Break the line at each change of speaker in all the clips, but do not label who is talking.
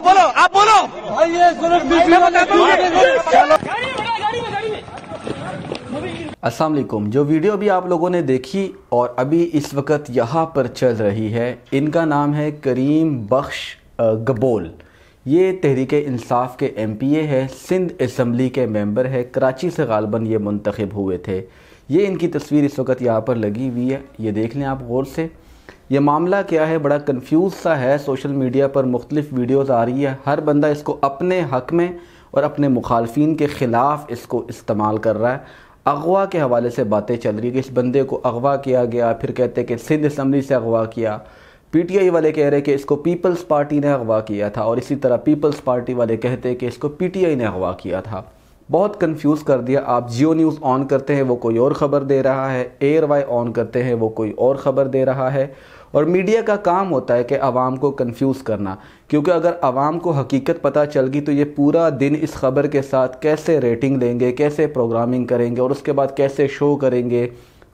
आप बोलो आप बोलो भाई ये असलम जो वीडियो भी आप लोगों ने देखी और अभी इस वक्त यहाँ पर चल रही है इनका नाम है करीम बख्श गबोल ये तहरीक इंसाफ के एम पी ए है सिंध इसम्बली के मेंबर है कराची से गालबन ये मंतखब हुए थे ये इनकी तस्वीर इस वक्त यहाँ पर लगी हुई है ये देख लें आप गौर से ये मामला क्या है बड़ा कन्फ्यूज़ सा है सोशल मीडिया पर मुख्तलिफ वीडियोज़ आ रही है हर बंदा इसको अपने हक में और अपने मुखालफी के ख़िलाफ़ इसको इस्तेमाल कर रहा है अगवा के हवाले से बातें चल रही है कि इस बंदे को अगवा किया गया फिर कहते कि सिंध असम्बली से अगवा किया पीटीआई वाले कह रहे कि इसको पीपल्स पार्टी ने अगवा किया था और इसी तरह पीपल्स पार्टी वाले कहते कि इसको पीटीआई ने अगवा किया था बहुत कंफ्यूज कर दिया आप जियो न्यूज़ ऑन करते हैं वो कोई और ख़बर दे रहा है एयर वाई ऑन करते हैं वो कोई और ख़बर दे रहा है और मीडिया का काम होता है कि आवाम को कंफ्यूज करना क्योंकि अगर आवाम को हकीकत पता चल गई तो ये पूरा दिन इस खबर के साथ कैसे रेटिंग देंगे कैसे प्रोग्रामिंग करेंगे और उसके बाद कैसे शो करेंगे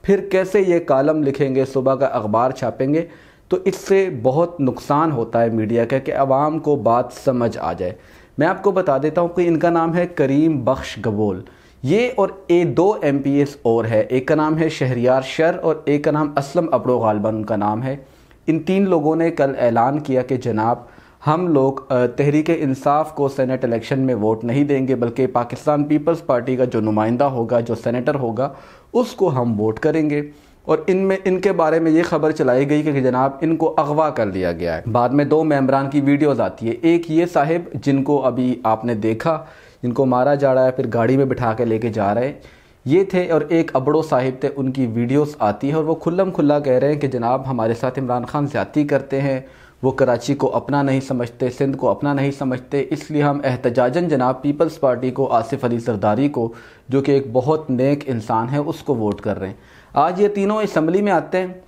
फिर कैसे ये कॉलम लिखेंगे सुबह का अखबार छापेंगे तो इससे बहुत नुकसान होता है मीडिया का कि आवाम को बात समझ आ जाए मैं आपको बता देता हूँ कि इनका नाम है करीम बख्श गबोल ये और ए दो एम और है एक का नाम है शहरियार शर और एक का नाम असलम अबड़ो गालबन उनका नाम है इन तीन लोगों ने कल ऐलान किया कि जनाब हम लोग तहरीक इंसाफ को सेनेट इलेक्शन में वोट नहीं देंगे बल्कि पाकिस्तान पीपल्स पार्टी का जो नुमाइंदा होगा जो सेनेटर होगा उसको हम वोट करेंगे और इनमें इनके बारे में ये खबर चलाई गई कि जनाब इनको अगवा कर लिया गया है बाद में दो मेम्बरान की वीडियोज़ आती है एक ये साहिब जिनको अभी आपने देखा जिनको मारा जा रहा है फिर गाड़ी में बिठा के लेके जा रहे हैं ये थे और एक अबड़ो साहिब थे उनकी वीडियोस आती है और वो खुल्लम खुल्ला कह रहे हैं कि जनाब हमारे साथ इमरान खान ज़्यादा करते हैं वो कराची को अपना नहीं समझते सिंध को अपना नहीं समझते इसलिए हम एहतजाजन जनाब पीपल्स पार्टी को आसिफ अली सरदारी को जो कि एक बहुत नेक इंसान है उसको वोट कर रहे हैं आज ये तीनों इसम्बली में आते हैं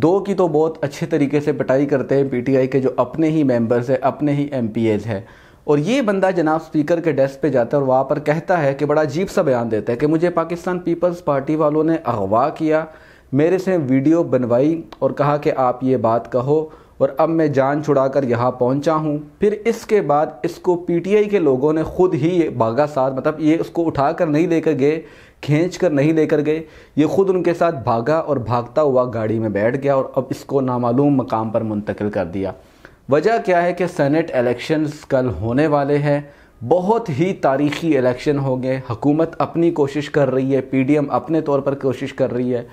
दो की तो बहुत अच्छे तरीके से पिटाई करते हैं पीटीआई के जो अपने ही मेंबर्स हैं अपने ही एम हैं और ये बंदा जनाब स्पीकर के डेस्क पे जाता है और वहाँ पर कहता है कि बड़ा अजीब सा बयान देता है कि मुझे पाकिस्तान पीपल्स पार्टी वालों ने अगवा किया मेरे से वीडियो बनवाई और कहा कि आप ये बात कहो और अब मैं जान छुड़ा कर यहाँ पहुँचा हूँ फिर इसके बाद इसको पीटीआई के लोगों ने खुद ही ये बागा साथ मतलब ये उसको उठा कर नहीं लेकर गए खींच कर नहीं लेकर गए ये खुद उनके साथ भागा और भागता हुआ गाड़ी में बैठ गया और अब इसको नामालूम मकाम पर मुंतकिल कर दिया वजह क्या है कि सेनेट इलेक्शंस कल होने वाले हैं बहुत ही तारीखी इलेक्शन गए हुकूमत अपनी कोशिश कर रही है पीडीएम अपने तौर पर कोशिश कर रही है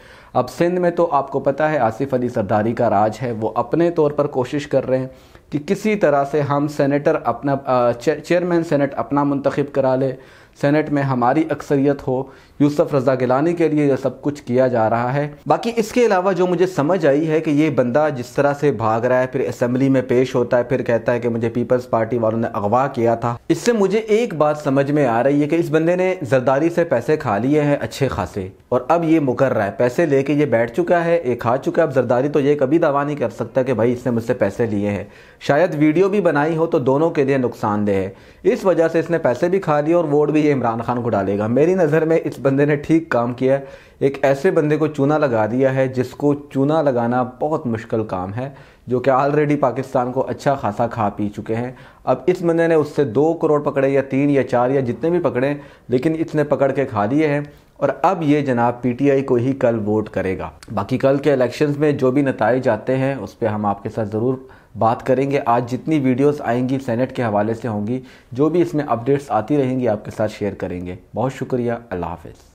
अब सिंध में तो आपको पता है आसिफ अली सरदारी का राज है वो अपने तौर पर कोशिश कर रहे हैं कि किसी तरह से हम सेनेटर अपना चेयरमैन सेनेट अपना मुंतखब करा ले सेनेट में हमारी अक्सरियत हो यूसुफ रजा गिलानी के लिए यह सब कुछ किया जा रहा है बाकी इसके अलावा जो मुझे समझ आई है कि ये बंदा जिस तरह से भाग रहा है फिर असम्बली में पेश होता है फिर कहता है कि मुझे पीपल्स पार्टी वालों ने अगवा किया था इससे मुझे एक बात समझ में आ रही है कि इस बंदे ने जरदारी से पैसे खा लिए हैं अच्छे खासे और अब ये मुकर रहा है पैसे लेके ये बैठ चुका है ये खा चुका है अब जरदारी तो ये कभी दावा नहीं कर सकता कि भाई इसने मुझसे पैसे लिए हैं शायद वीडियो भी बनाई हो तो दोनों के लिए नुकसानदेह है इस वजह से इसने पैसे भी खा लिए और वोट भी भी ये इमरान खान को डालेगा मेरी नज़र में इस बंदे ने ठीक काम किया है एक ऐसे बंदे को चूना लगा दिया है जिसको चूना लगाना बहुत मुश्किल काम है जो कि ऑलरेडी पाकिस्तान को अच्छा खासा खा पी चुके हैं अब इस बंदे ने उससे दो करोड़ पकड़े या तीन या चार या जितने भी पकड़े लेकिन इसने पकड़ के खा दिए हैं और अब ये जनाब पीटीआई को ही कल वोट करेगा बाकी कल के इलेक्शंस में जो भी नतज आते हैं उस पर हम आपके साथ ज़रूर बात करेंगे आज जितनी वीडियोस आएंगी सेनेट के हवाले से होंगी जो भी इसमें अपडेट्स आती रहेंगी आपके साथ शेयर करेंगे बहुत शुक्रिया अल्लाह हाफिज़